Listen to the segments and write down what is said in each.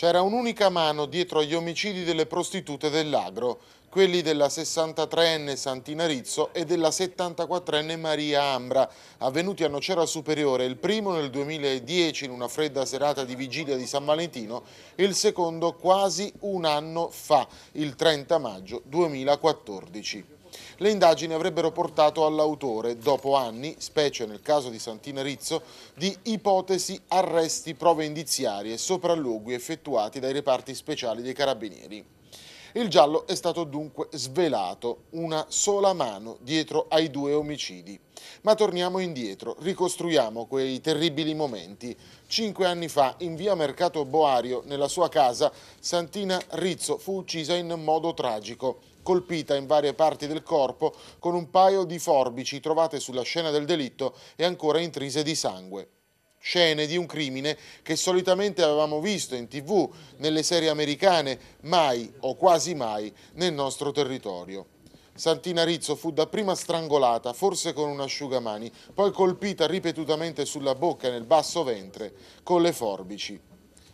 C'era un'unica mano dietro agli omicidi delle prostitute dell'agro, quelli della 63enne Santina Rizzo e della 74enne Maria Ambra, avvenuti a Nocera Superiore, il primo nel 2010 in una fredda serata di vigilia di San Valentino e il secondo quasi un anno fa, il 30 maggio 2014. Le indagini avrebbero portato all'autore, dopo anni, specie nel caso di Santina Rizzo, di ipotesi, arresti, prove indiziarie e sopralluoghi effettuati dai reparti speciali dei carabinieri. Il giallo è stato dunque svelato, una sola mano dietro ai due omicidi. Ma torniamo indietro, ricostruiamo quei terribili momenti. Cinque anni fa, in via Mercato Boario, nella sua casa, Santina Rizzo fu uccisa in modo tragico colpita in varie parti del corpo con un paio di forbici trovate sulla scena del delitto e ancora intrise di sangue scene di un crimine che solitamente avevamo visto in tv, nelle serie americane, mai o quasi mai nel nostro territorio. Santina Rizzo fu dapprima strangolata, forse con un asciugamani, poi colpita ripetutamente sulla bocca e nel basso ventre con le forbici.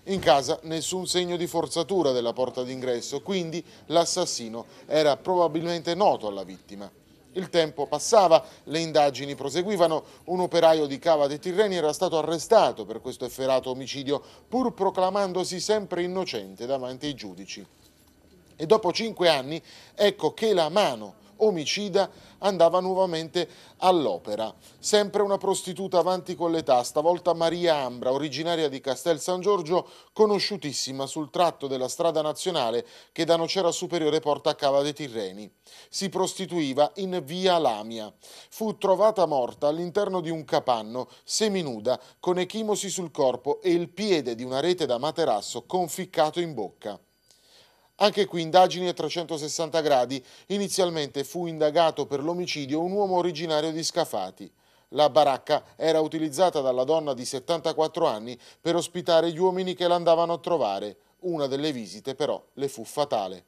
In casa nessun segno di forzatura della porta d'ingresso, quindi l'assassino era probabilmente noto alla vittima. Il tempo passava, le indagini proseguivano, un operaio di Cava dei Tirreni era stato arrestato per questo efferato omicidio, pur proclamandosi sempre innocente davanti ai giudici. E dopo cinque anni ecco che la mano omicida andava nuovamente all'opera. Sempre una prostituta avanti con l'età, stavolta Maria Ambra, originaria di Castel San Giorgio, conosciutissima sul tratto della strada nazionale che da Nocera Superiore porta a Cava dei Tirreni. Si prostituiva in via Lamia. Fu trovata morta all'interno di un capanno, seminuda, con echimosi sul corpo e il piede di una rete da materasso conficcato in bocca. Anche qui indagini a 360 gradi. Inizialmente fu indagato per l'omicidio un uomo originario di Scafati. La baracca era utilizzata dalla donna di 74 anni per ospitare gli uomini che l'andavano a trovare. Una delle visite però le fu fatale.